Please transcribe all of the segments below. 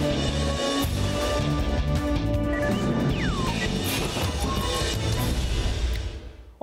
Thank you.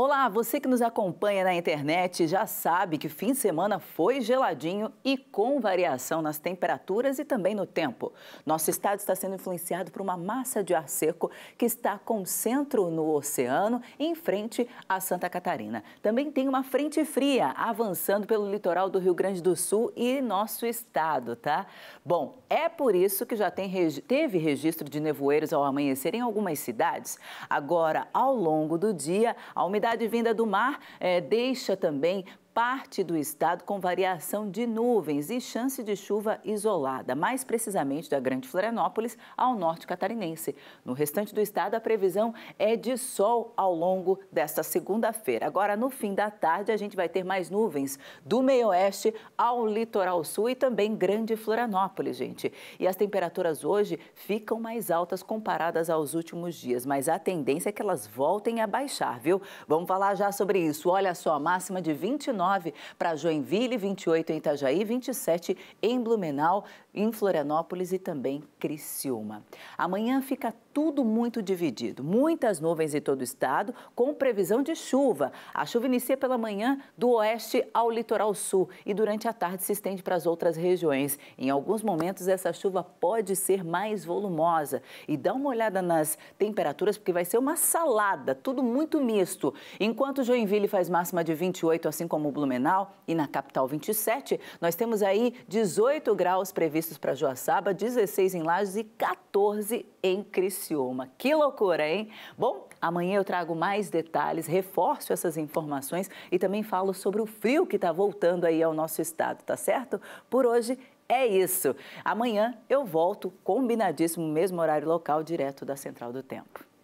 Olá, você que nos acompanha na internet já sabe que fim de semana foi geladinho e com variação nas temperaturas e também no tempo. Nosso estado está sendo influenciado por uma massa de ar seco que está com centro no oceano em frente a Santa Catarina. Também tem uma frente fria avançando pelo litoral do Rio Grande do Sul e nosso estado, tá? Bom, é por isso que já tem, teve registro de nevoeiros ao amanhecer em algumas cidades. Agora, ao longo do dia, a umidade umidade vinda do mar é, deixa também parte do estado com variação de nuvens e chance de chuva isolada, mais precisamente da Grande Florianópolis ao norte catarinense. No restante do estado, a previsão é de sol ao longo desta segunda-feira. Agora, no fim da tarde, a gente vai ter mais nuvens do meio-oeste ao litoral sul e também Grande Florianópolis, gente. E as temperaturas hoje ficam mais altas comparadas aos últimos dias, mas a tendência é que elas voltem a baixar, viu? Vamos falar já sobre isso. Olha só, a máxima de 29 29 para Joinville, 28 em Itajaí, 27 em Blumenau, em Florianópolis e também Criciúma. Amanhã fica tudo muito dividido. Muitas nuvens em todo o estado, com previsão de chuva. A chuva inicia pela manhã do oeste ao litoral sul e durante a tarde se estende para as outras regiões. Em alguns momentos, essa chuva pode ser mais volumosa. E dá uma olhada nas temperaturas, porque vai ser uma salada, tudo muito misto. Enquanto Joinville faz máxima de 28, assim como Blumenau e na capital 27. Nós temos aí 18 graus previstos para Joaçaba, 16 em Lages e 14 em Criciúma. Que loucura, hein? Bom, amanhã eu trago mais detalhes, reforço essas informações e também falo sobre o frio que está voltando aí ao nosso estado, tá certo? Por hoje é isso. Amanhã eu volto combinadíssimo, mesmo horário local, direto da Central do Tempo.